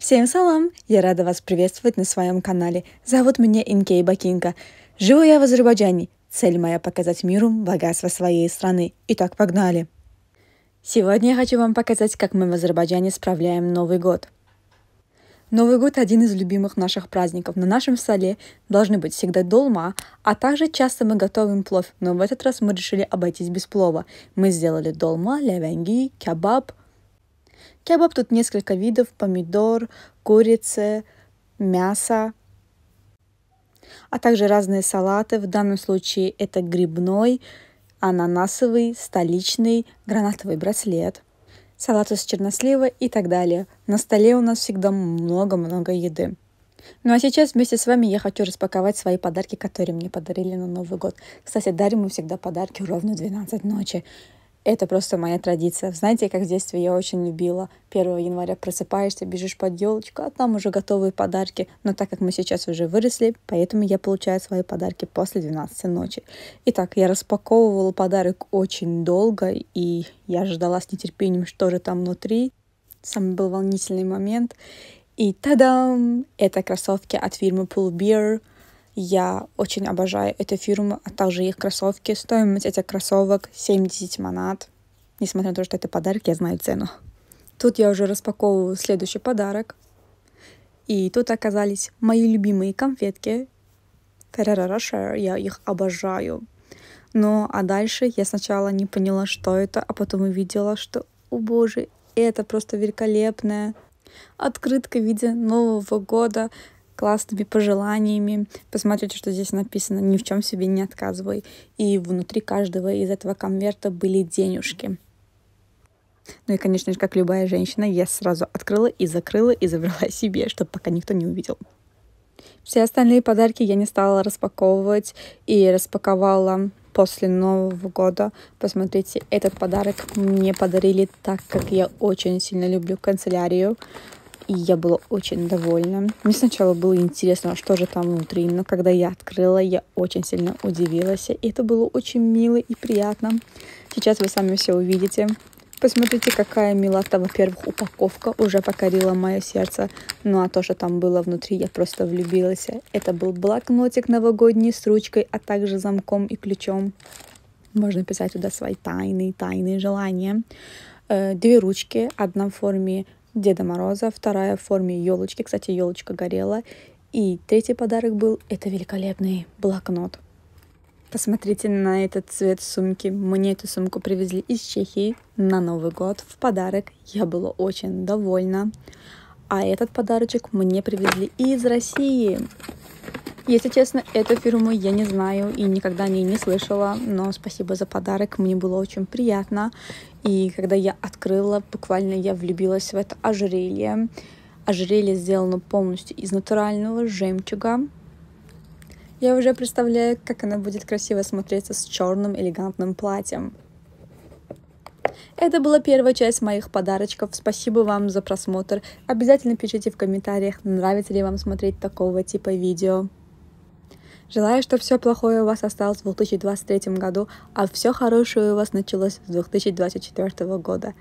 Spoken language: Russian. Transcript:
Всем салам! Я рада вас приветствовать на своем канале. Зовут меня Инкей Бакинка. Живу я в Азербайджане. Цель моя – показать миру богатство своей страны. Итак, погнали! Сегодня я хочу вам показать, как мы в Азербайджане справляем Новый год. Новый год – один из любимых наших праздников. На нашем столе должны быть всегда долма, а также часто мы готовим плов, но в этот раз мы решили обойтись без плова. Мы сделали долма, левенги, кебаб – Кебаб тут несколько видов, помидор, курица, мясо, а также разные салаты. В данном случае это грибной, ананасовый, столичный, гранатовый браслет, салат с чернослива и так далее. На столе у нас всегда много-много еды. Ну а сейчас вместе с вами я хочу распаковать свои подарки, которые мне подарили на Новый год. Кстати, дарим мы всегда подарки ровно в 12 ночи. Это просто моя традиция. Знаете, как в детстве я очень любила 1 января просыпаешься, бежишь под елочку, а там уже готовые подарки. Но так как мы сейчас уже выросли, поэтому я получаю свои подарки после 12 ночи. Итак, я распаковывала подарок очень долго, и я ждала с нетерпением, что же там внутри. Самый был волнительный момент. И тадам! Это кроссовки от фирмы Pull Beer. Я очень обожаю эту фирму, а также их кроссовки. Стоимость этих кроссовок 70 монат. Несмотря на то, что это подарок, я знаю цену. Тут я уже распаковываю следующий подарок. И тут оказались мои любимые конфетки. Ferrero Rocher, я их обожаю. Ну, а дальше я сначала не поняла, что это, а потом увидела, что, о боже, это просто великолепная открытка в виде Нового года классными пожеланиями. Посмотрите, что здесь написано «Ни в чем себе не отказывай». И внутри каждого из этого конверта были денежки. Ну и, конечно же, как любая женщина, я сразу открыла и закрыла и забрала себе, чтобы пока никто не увидел. Все остальные подарки я не стала распаковывать и распаковала после Нового года. Посмотрите, этот подарок мне подарили, так как я очень сильно люблю канцелярию и я была очень довольна. Мне сначала было интересно, а что же там внутри, но когда я открыла, я очень сильно удивилась, и это было очень мило и приятно. Сейчас вы сами все увидите. Посмотрите, какая милота. Во-первых, упаковка уже покорила мое сердце. Ну а то, что там было внутри, я просто влюбилась. Это был блокнотик новогодний с ручкой, а также замком и ключом. Можно писать туда свои тайные, тайные желания. Э, две ручки, одна в форме Деда Мороза, вторая в форме елочки, кстати, елочка горела. И третий подарок был это великолепный блокнот. Посмотрите на этот цвет сумки. Мне эту сумку привезли из Чехии на Новый год в подарок. Я была очень довольна. А этот подарочек мне привезли из России. Если честно, эту фирму я не знаю и никогда о ней не слышала, но спасибо за подарок, мне было очень приятно. И когда я открыла, буквально я влюбилась в это ожерелье. Ожерелье сделано полностью из натурального жемчуга. Я уже представляю, как она будет красиво смотреться с черным элегантным платьем. Это была первая часть моих подарочков. Спасибо вам за просмотр. Обязательно пишите в комментариях, нравится ли вам смотреть такого типа видео. Желаю, чтобы все плохое у вас осталось в 2023 году, а все хорошее у вас началось с 2024 года.